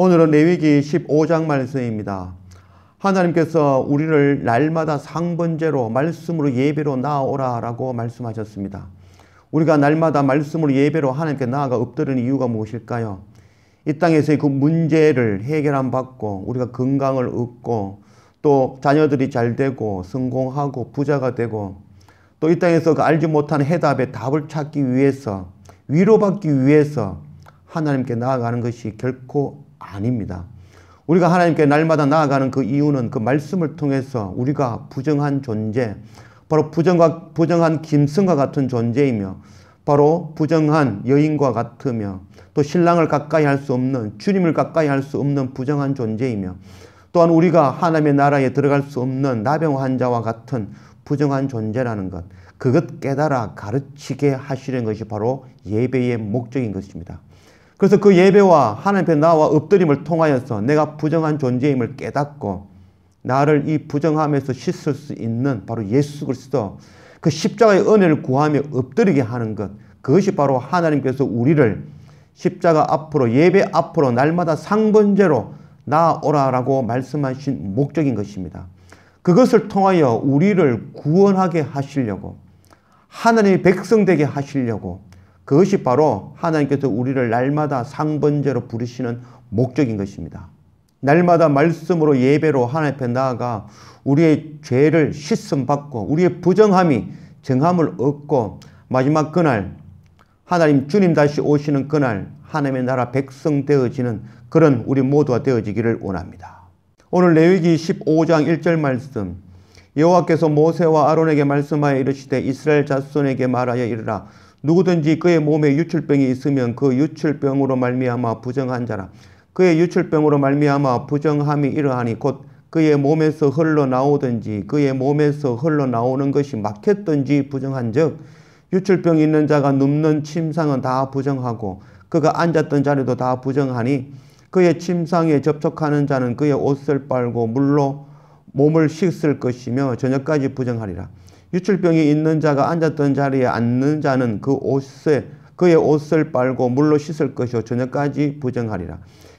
오늘은 레위기 15장 말씀입니다. 하나님께서 우리를 날마다 상번제로 말씀으로 예배로 나아오라라고 말씀하셨습니다. 우리가 날마다 말씀으로 예배로 하나님께 나아가 엎드리는 이유가 무엇일까요? 이 땅에서의 그 문제를 해결함 받고 우리가 건강을 얻고 또 자녀들이 잘 되고 성공하고 부자가 되고 또 이 땅에서 그 알지 못한 해답의 답을 찾기 위해서 위로받기 위해서 하나님께 나아가는 것이 결코 아닙니다. 우리가 하나님께 날마다 나아가는 그 이유는 그 말씀을 통해서 우리가 부정한 존재, 바로 부정과, 부정한 김승과 같은 존재이며 바로 부정한 여인과 같으며 또 신랑을 가까이 할 수 없는 주님을 가까이 할 수 없는 부정한 존재이며 또한 우리가 하나님의 나라에 들어갈 수 없는 나병 환자와 같은 부정한 존재라는 것 그것 깨달아 가르치게 하시는 것이 바로 예배의 목적인 것입니다. 그래서 그 예배와 하나님께 나와 엎드림을 통하여서 내가 부정한 존재임을 깨닫고 나를 이 부정함에서 씻을 수 있는 바로 예수 그리스도 그 십자가의 은혜를 구하며 엎드리게 하는 것 그것이 바로 하나님께서 우리를 십자가 앞으로 예배 앞으로 날마다 상번제로 나오라라고 아 말씀하신 목적인 것입니다. 그것을 통하여 우리를 구원하게 하시려고 하나님의 백성 되게 하시려고 그것이 바로 하나님께서 우리를 날마다 상번제로 부르시는 목적인 것입니다. 날마다 말씀으로 예배로 하나님 앞에 나아가 우리의 죄를 씻음받고 우리의 부정함이 정함을 얻고 마지막 그날 하나님 주님 다시 오시는 그날 하나님의 나라 백성 되어지는 그런 우리 모두가 되어지기를 원합니다. 오늘 레위기 15장 1절 말씀 여호와께서 모세와 아론에게 말씀하여 이르시되 이스라엘 자손에게 말하여 이르라 누구든지 그의 몸에 유출병이 있으면 그 유출병으로 말미암아 부정한 자라 그의 유출병으로 말미암아 부정함이 이러하니 곧 그의 몸에서 흘러나오든지 그의 몸에서 흘러나오는 것이 막혔든지 부정한즉 유출병 있는 자가 눕는 침상은 다 부정하고 그가 앉았던 자리도 다 부정하니 그의 침상에 접촉하는 자는 그의 옷을 빨고 물로 몸을 씻을 것이며 저녁까지 부정하리라. 유출병이 있는 자가 앉았던 자리에 앉는 자는 그 옷에 그의 옷을 빨고 물로 씻을 것이요 저녁까지 부정하리라.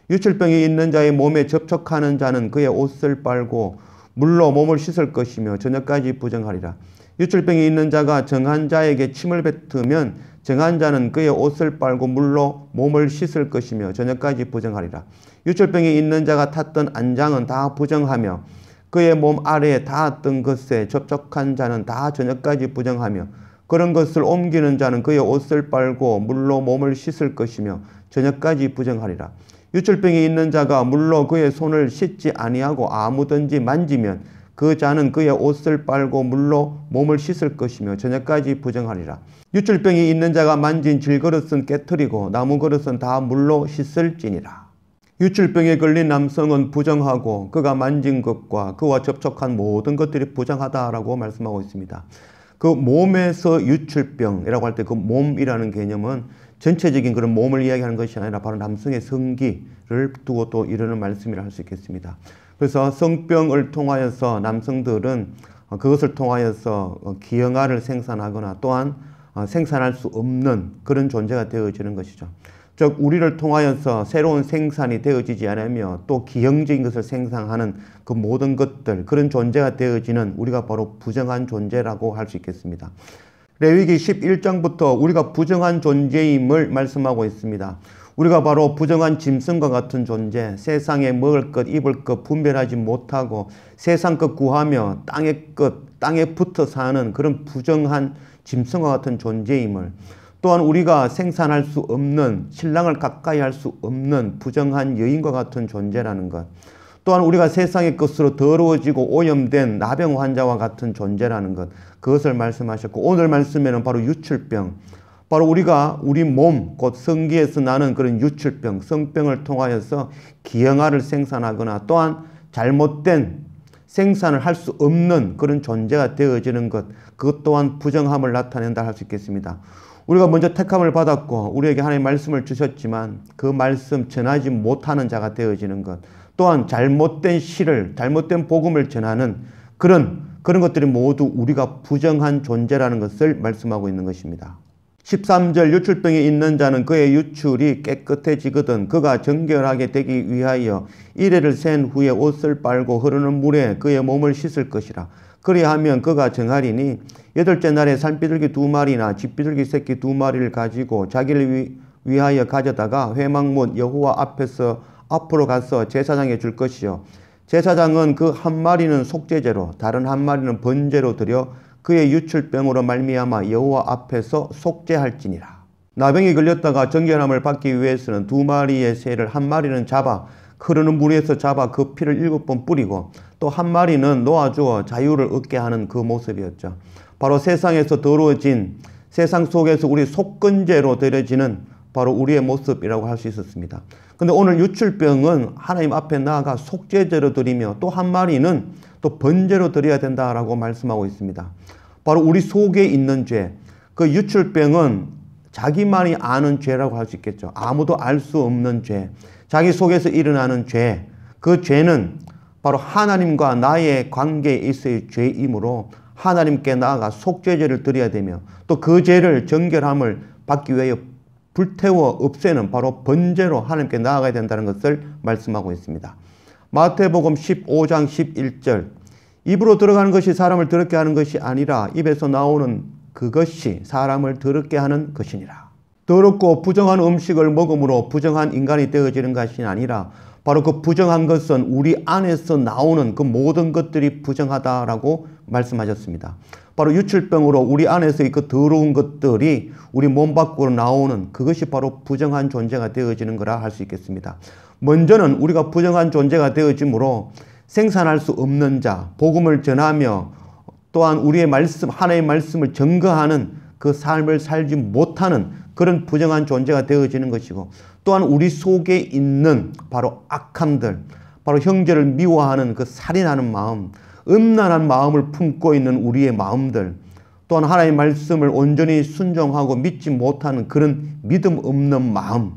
유출병이 있는 자의 몸에 접촉하는 자는 그의 옷을 빨고 물로 몸을 씻을 것이며 저녁까지 부정하리라. 유출병이 있는 자가 정한 자에게 침을 뱉으면 정한 자는 그의 옷을 빨고 물로 몸을 씻을 것이며 저녁까지 부정하리라. 유출병이 있는 자가 탔던 안장은 다 부정하며 그의 몸 아래에 닿았던 것에 접촉한 자는 다 저녁까지 부정하며 그런 것을 옮기는 자는 그의 옷을 빨고 물로 몸을 씻을 것이며 저녁까지 부정하리라. 유출병이 있는 자가 물로 그의 손을 씻지 아니하고 아무든지 만지면 그 자는 그의 옷을 빨고 물로 몸을 씻을 것이며 저녁까지 부정하리라. 유출병이 있는 자가 만진 질그릇은 깨뜨리고 나무 그릇은 다 물로 씻을지니라. 유출병에 걸린 남성은 부정하고 그가 만진 것과 그와 접촉한 모든 것들이 부정하다라고 말씀하고 있습니다. 그 몸에서 유출병이라고 할 때 그 몸이라는 개념은 전체적인 그런 몸을 이야기하는 것이 아니라 바로 남성의 성기를 두고 또 이러는 말씀이라 할수 있겠습니다. 그래서 성병을 통하여서 남성들은 그것을 통하여서 기형아를 생산하거나 또한 생산할 수 없는 그런 존재가 되어지는 것이죠. 즉 우리를 통하여서 새로운 생산이 되어지지 않으며 또 기형적인 것을 생산하는 그 모든 것들 그런 존재가 되어지는 우리가 바로 부정한 존재라고 할 수 있겠습니다. 레위기 11장부터 우리가 부정한 존재임을 말씀하고 있습니다. 우리가 바로 부정한 짐승과 같은 존재, 세상에 먹을 것, 입을 것 분별하지 못하고 세상 것 구하며 땅의 것, 땅에 붙어 사는 그런 부정한 짐승과 같은 존재임을 또한 우리가 생산할 수 없는 신랑을 가까이 할 수 없는 부정한 여인과 같은 존재라는 것 또한 우리가 세상의 것으로 더러워지고 오염된 나병 환자와 같은 존재라는 것 그것을 말씀하셨고 오늘 말씀에는 바로 유출병 바로 우리가 우리 몸 곧 성기에서 나는 그런 유출병 성병을 통하여서 기형아를 생산하거나 또한 잘못된 생산을 할 수 없는 그런 존재가 되어지는 것 그것 또한 부정함을 나타낸다 할 수 있겠습니다. 우리가 먼저 택함을 받았고 우리에게 하나님 말씀을 주셨지만 그 말씀 전하지 못하는 자가 되어지는 것 또한 잘못된 시를 잘못된 복음을 전하는 그런 그런 것들이 모두 우리가 부정한 존재라는 것을 말씀하고 있는 것입니다. 13절 유출병에 있는 자는 그의 유출이 깨끗해지거든 그가 정결하게 되기 위하여 이래를 센 후에 옷을 빨고 흐르는 물에 그의 몸을 씻을 것이라 그리하면 그가 정하리니 여덟째 날에 산비둘기 두 마리나 집비둘기 새끼 두 마리를 가지고 자기를 위, 하여 가져다가 회망문 여호와 앞에서 앞으로 가서 제사장에 줄 것이요 제사장은 그 한 마리는 속죄제로 다른 한 마리는 번제로 들여 그의 유출병으로 말미암아 여호와 앞에서 속죄할지니라 나병이 걸렸다가 정결함을 받기 위해서는 두 마리의 새를 한 마리는 잡아 흐르는 물에서 잡아 그 피를 일곱 번 뿌리고 또 한 마리는 놓아주어 자유를 얻게 하는 그 모습이었죠. 바로 세상에서 더러워진 세상 속에서 우리 속건제로 드려지는 바로 우리의 모습이라고 할 수 있었습니다. 근데 오늘 유출병은 하나님 앞에 나아가 속죄제로 드리며 또 한 마리는 또 번제로 드려야 된다라고 말씀하고 있습니다. 바로 우리 속에 있는 죄. 그 유출병은 자기만이 아는 죄라고 할 수 있겠죠. 아무도 알 수 없는 죄. 자기 속에서 일어나는 죄. 그 죄는 바로 하나님과 나의 관계에 있어의 죄이므로 하나님께 나아가 속죄죄를 드려야 되며 또 그 죄를 정결함을 받기 위하여 불태워 없애는 바로 번제로 하나님께 나아가야 된다는 것을 말씀하고 있습니다. 마태복음 15장 11절 입으로 들어가는 것이 사람을 더럽게 하는 것이 아니라 입에서 나오는 그것이 사람을 더럽게 하는 것이니라. 더럽고 부정한 음식을 먹음으로 부정한 인간이 되어지는 것이 아니라 바로 그 부정한 것은 우리 안에서 나오는 그 모든 것들이 부정하다라고 말씀하셨습니다. 바로 유출병으로 우리 안에서의 그 더러운 것들이 우리 몸 밖으로 나오는 그것이 바로 부정한 존재가 되어지는 거라 할 수 있겠습니다. 먼저는 우리가 부정한 존재가 되어지므로 생산할 수 없는 자, 복음을 전하며 또한 우리의 말씀, 하나의 말씀을 증거하는 그 삶을 살지 못하는 그런 부정한 존재가 되어지는 것이고 또한 우리 속에 있는 바로 악함들, 바로 형제를 미워하는 그 살인하는 마음, 음란한 마음을 품고 있는 우리의 마음들 또한 하나님의 말씀을 온전히 순종하고 믿지 못하는 그런 믿음 없는 마음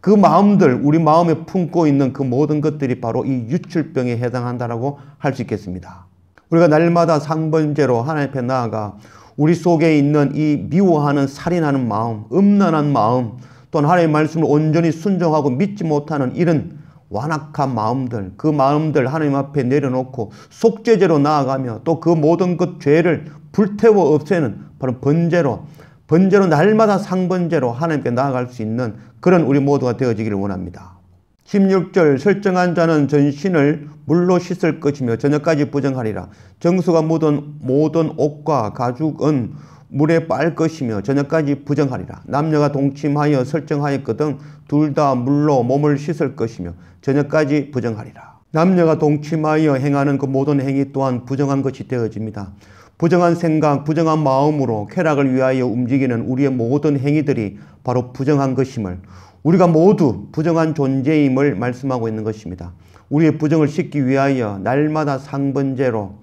그 마음들 우리 마음에 품고 있는 그 모든 것들이 바로 이 유출병에 해당한다라고 할 수 있겠습니다. 우리가 날마다 3번째로 하나님 앞에 나아가 우리 속에 있는 이 미워하는 살인하는 마음, 음란한 마음 또는 하나님의 말씀을 온전히 순종하고 믿지 못하는 이런 완악한 마음들, 그 마음들 하나님 앞에 내려놓고 속죄제로 나아가며 또 그 모든 것 죄를 불태워 없애는 바로 번제로 번제로 날마다 상번제로 하나님께 나아갈 수 있는 그런 우리 모두가 되어지기를 원합니다. 16절 설정한 자는 전신을 물로 씻을 것이며 저녁까지 부정하리라. 정수가 묻은 모든 옷과 가죽은 물에 빨 것이며 저녁까지 부정하리라. 남녀가 동침하여 설정하였거든 둘 다 물로 몸을 씻을 것이며 저녁까지 부정하리라. 남녀가 동침하여 행하는 그 모든 행위 또한 부정한 것이 되어집니다. 부정한 생각, 부정한 마음으로 쾌락을 위하여 움직이는 우리의 모든 행위들이 바로 부정한 것임을 우리가 모두 부정한 존재임을 말씀하고 있는 것입니다. 우리의 부정을 씻기 위하여 날마다 상번제로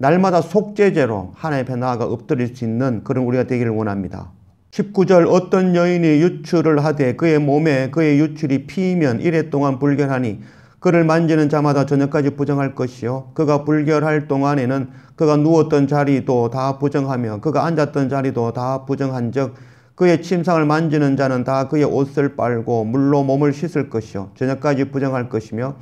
날마다 속죄제로 하나님 앞에 나아가 엎드릴 수 있는 그런 우리가 되기를 원합니다. 19절 어떤 여인이 유출을 하되 그의 몸에 그의 유출이 피면 이래 동안 불결하니 그를 만지는 자마다 저녁까지 부정할 것이요 그가 불결할 동안에는 그가 누웠던 자리도 다 부정하며 그가 앉았던 자리도 다 부정한즉 그의 침상을 만지는 자는 다 그의 옷을 빨고 물로 몸을 씻을 것이요 저녁까지 부정할 것이며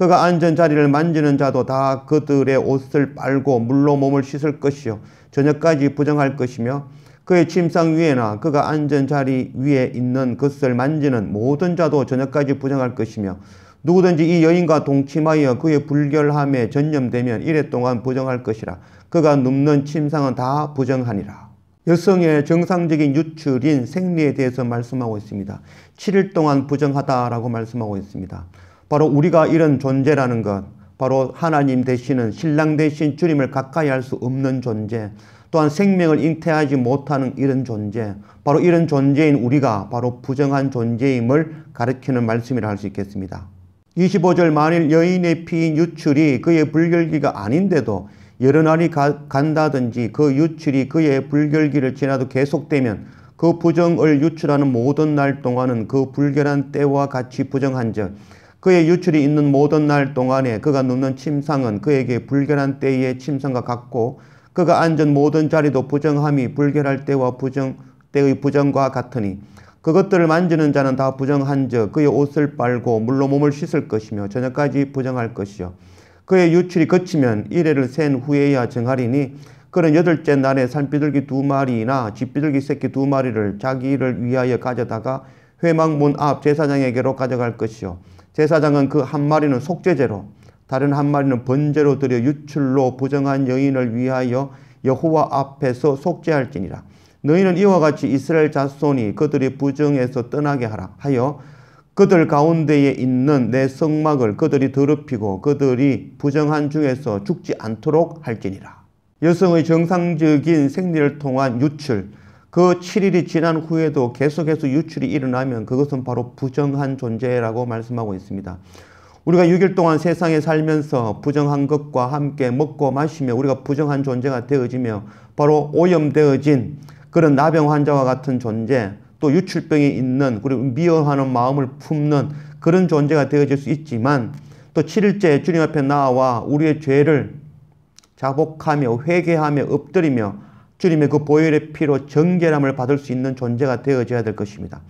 그가 앉은 자리를 만지는 자도 다 그들의 옷을 빨고 물로 몸을 씻을 것이요 저녁까지 부정할 것이며 그의 침상 위에나 그가 앉은 자리 위에 있는 것을 만지는 모든 자도 저녁까지 부정할 것이며 누구든지 이 여인과 동침하여 그의 불결함에 전념되면 이랫동안 부정할 것이라 그가 눕는 침상은 다 부정하니라. 여성의 정상적인 유출인 생리에 대해서 말씀하고 있습니다. 7일 동안 부정하다라고 말씀하고 있습니다. 바로 우리가 이런 존재라는 것, 바로 하나님 되시는 신랑 되신 주님을 가까이 할 수 없는 존재, 또한 생명을 잉태하지 못하는 이런 존재, 바로 이런 존재인 우리가 바로 부정한 존재임을 가르치는 말씀이라 할 수 있겠습니다. 25절 만일 여인의 피인 유출이 그의 불결기가 아닌데도 여러 날이 가, 간다든지 그 유출이 그의 불결기를 지나도 계속되면 그 부정을 유출하는 모든 날 동안은 그 불결한 때와 같이 부정한 즉 그의 유출이 있는 모든 날 동안에 그가 눕는 침상은 그에게 불결한 때의 침상과 같고 그가 앉은 모든 자리도 부정함이 불결할 때와 부정 때의 부정과 같으니 그것들을 만지는 자는 다 부정한즉 그의 옷을 빨고 물로 몸을 씻을 것이며 저녁까지 부정할 것이요 그의 유출이 거치면 이래를 센 후에야 정하리니 그는 여덟째 날에 산비둘기 두 마리나 집비둘기 새끼 두 마리를 자기를 위하여 가져다가 회망문 앞 제사장에게로 가져갈 것이요 제사장은 그 한 마리는 속죄제로 다른 한 마리는 번제로 드려 유출로 부정한 여인을 위하여 여호와 앞에서 속죄할지니라. 너희는 이와 같이 이스라엘 자손이 그들이 부정에서 떠나게 하라 하여 그들 가운데에 있는 내 성막을 그들이 더럽히고 그들이 부정한 중에서 죽지 않도록 할지니라. 여성의 정상적인 생리를 통한 유출, 그 7일이 지난 후에도 계속해서 유출이 일어나면 그것은 바로 부정한 존재라고 말씀하고 있습니다. 우리가 6일 동안 세상에 살면서 부정한 것과 함께 먹고 마시며 우리가 부정한 존재가 되어지며 바로 오염되어진 그런 나병 환자와 같은 존재 또 유출병이 있는 그리고 미워하는 마음을 품는 그런 존재가 되어질 수 있지만 또 7일째 주님 앞에 나와 우리의 죄를 자복하며 회개하며 엎드리며 주님의 그 보혈의 피로 정결함을 받을 수 있는 존재가 되어져야 될 것입니다.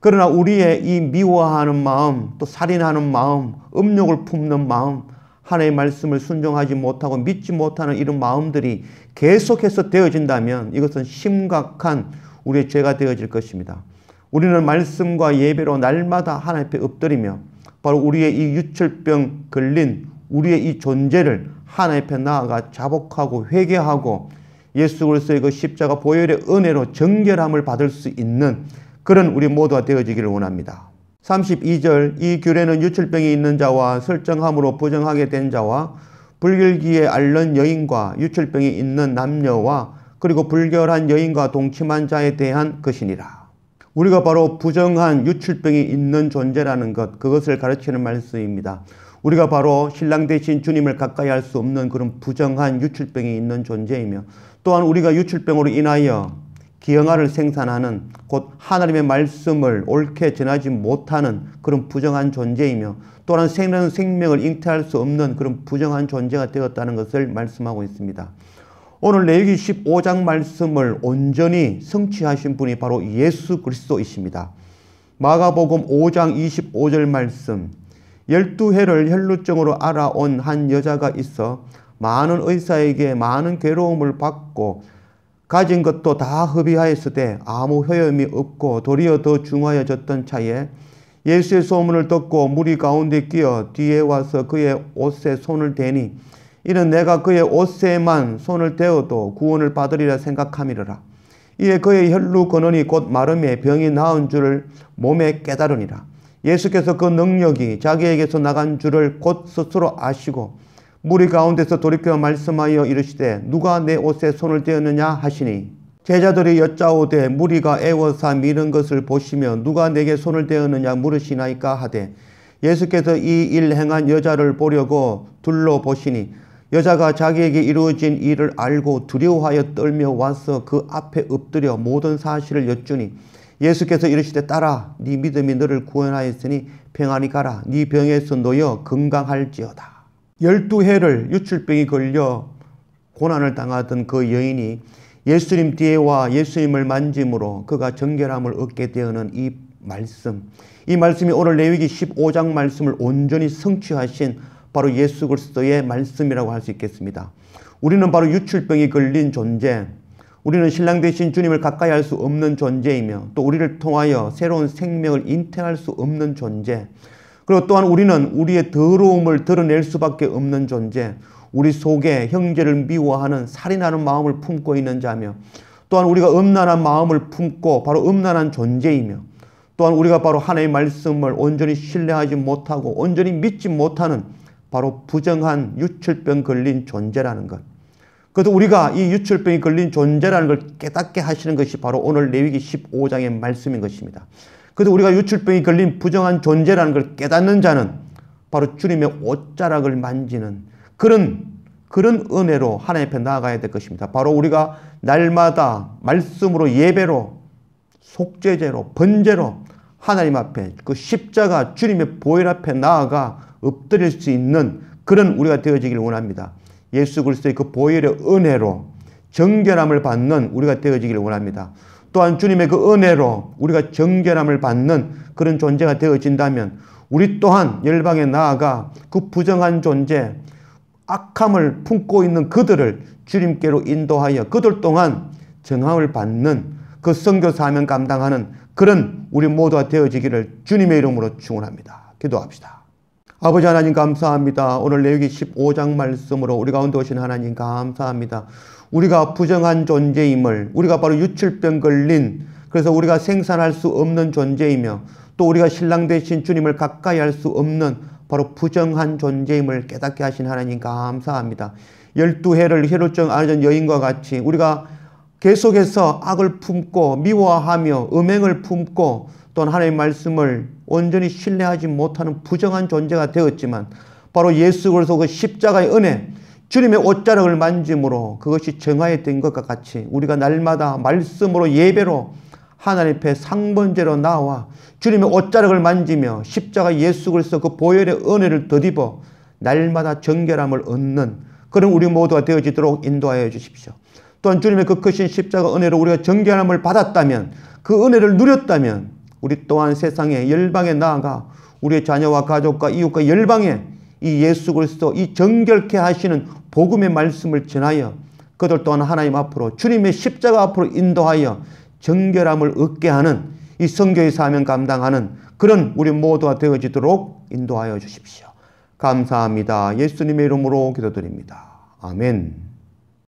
그러나 우리의 이 미워하는 마음, 또 살인하는 마음, 음욕을 품는 마음, 하나의 말씀을 순종하지 못하고 믿지 못하는 이런 마음들이 계속해서 되어진다면 이것은 심각한 우리의 죄가 되어질 것입니다. 우리는 말씀과 예배로 날마다 하나님 앞에 엎드리며 바로 우리의 이 유출병 걸린 우리의 이 존재를 하나님 앞에 나아가 자복하고 회개하고 예수 그리스도의 그 십자가 보혈의 은혜로 정결함을 받을 수 있는 그런 우리 모두가 되어지기를 원합니다. 32절 이 규례는 유출병이 있는 자와 설정함으로 부정하게 된 자와 불결기에 앓는 여인과 유출병이 있는 남녀와 그리고 불결한 여인과 동침한 자에 대한 것이니라. 우리가 바로 부정한 유출병이 있는 존재라는 것 그것을 가르치는 말씀입니다. 우리가 바로 신랑 대신 주님을 가까이 할 수 없는 그런 부정한 유출병이 있는 존재이며 또한 우리가 유출병으로 인하여 기형아를 생산하는 곧 하나님의 말씀을 옳게 전하지 못하는 그런 부정한 존재이며 또한 생명 생명을 잉태할 수 없는 그런 부정한 존재가 되었다는 것을 말씀하고 있습니다. 오늘 레위기 15장 말씀을 온전히 성취하신 분이 바로 예수 그리스도이십니다. 마가복음 5장 25절 말씀 열두 해를 혈루증으로 알아온 한 여자가 있어 많은 의사에게 많은 괴로움을 받고 가진 것도 다 흡입하였을 때 아무 효염이 없고 도리어 더 중하여졌던 차에 예수의 소문을 듣고 무리 가운데 끼어 뒤에 와서 그의 옷에 손을 대니 이는 내가 그의 옷에만 손을 대어도 구원을 받으리라 생각함이라 로 이에 그의 혈루 근원이 곧 마름에 병이 나은 줄을 몸에 깨달으니라 예수께서 그 능력이 자기에게서 나간 줄을 곧 스스로 아시고 무리 가운데서 돌이켜 말씀하여 이르시되 누가 내 옷에 손을 떼었느냐 하시니 제자들이 여짜오되 무리가 애워사 미는 것을 보시며 누가 내게 손을 떼었느냐 물으시나이까 하되 예수께서 이 일 행한 여자를 보려고 둘러 보시니 여자가 자기에게 이루어진 일을 알고 두려워하여 떨며 와서 그 앞에 엎드려 모든 사실을 여쭈니 예수께서 이르시되 따라 네 믿음이 너를 구원하였으니 평안히 가라 네 병에서 놓여 건강할지어다 12회를 유출병이 걸려 고난을 당하던 그 여인이 예수님 뒤에와 예수님을 만짐으로 그가 정결함을 얻게 되는 어이 말씀. 이 말씀이 오늘 레위기 15장 말씀을 온전히 성취하신 바로 예수 그리스도의 말씀이라고 할 수 있겠습니다. 우리는 바로 유출병이 걸린 존재, 우리는 신랑 대신 주님을 가까이 할 수 없는 존재이며 또 우리를 통하여 새로운 생명을 잉태할 수 없는 존재, 그리고 또한 우리는 우리의 더러움을 드러낼 수밖에 없는 존재, 우리 속에 형제를 미워하는 살인하는 마음을 품고 있는 자며 또한 우리가 음란한 마음을 품고 바로 음란한 존재이며 또한 우리가 바로 하나님의 말씀을 온전히 신뢰하지 못하고 온전히 믿지 못하는 바로 부정한 유출병 걸린 존재라는 것. 그래서 우리가 이 유출병이 걸린 존재라는 걸 깨닫게 하시는 것이 바로 오늘 레위기 15장의 말씀인 것입니다. 그래서 우리가 유출병이 걸린 부정한 존재라는 걸 깨닫는 자는 바로 주님의 옷자락을 만지는 그런 그런 은혜로 하나님 앞에 나아가야 될 것입니다. 바로 우리가 날마다 말씀으로 예배로 속죄제로 번제로 하나님 앞에 그 십자가 주님의 보혈 앞에 나아가 엎드릴 수 있는 그런 우리가 되어지길 원합니다. 예수 그리스도의 그 보혈의 은혜로 정결함을 받는 우리가 되어지길 원합니다. 또한 주님의 그 은혜로 우리가 정결함을 받는 그런 존재가 되어진다면 우리 또한 열방에 나아가 그 부정한 존재, 악함을 품고 있는 그들을 주님께로 인도하여 그들 동안 정함을 받는 그 성교 사명 감당하는 그런 우리 모두가 되어지기를 주님의 이름으로 충원합니다 기도합시다. 아버지 하나님 감사합니다. 오늘 레위기 15장 말씀으로 우리 가운데 오신 하나님 감사합니다. 우리가 부정한 존재임을 우리가 바로 유출병 걸린 그래서 우리가 생산할 수 없는 존재이며 또 우리가 신랑 대신 주님을 가까이 할 수 없는 바로 부정한 존재임을 깨닫게 하신 하나님 감사합니다. 열두 해를 해로증 아는 여인과 같이 우리가 계속해서 악을 품고 미워하며 음행을 품고 또는 하나님의 말씀을 온전히 신뢰하지 못하는 부정한 존재가 되었지만 바로 예수 그리스도 그 십자가의 은혜 주님의 옷자락을 만짐으로 그것이 정화에된 것과 같이 우리가 날마다 말씀으로 예배로 하나님 앞에 상번제로 나와 주님의 옷자락을 만지며 십자가 예수 그리스도 그 보혈의 은혜를 덧입어 날마다 정결함을 얻는 그런 우리 모두가 되어지도록 인도하여 주십시오. 또한 주님의 그 크신 십자가 은혜로 우리가 정결함을 받았다면 그 은혜를 누렸다면 우리 또한 세상에 열방에 나아가 우리의 자녀와 가족과 이웃과 열방에 이 예수 그리스도 이 정결케 하시는 복음의 말씀을 전하여 그들 또한 하나님 앞으로 주님의 십자가 앞으로 인도하여 정결함을 얻게 하는 이 성교의 사명 감당하는 그런 우리 모두가 되어지도록 인도하여 주십시오. 감사합니다. 예수님의 이름으로 기도드립니다. 아멘.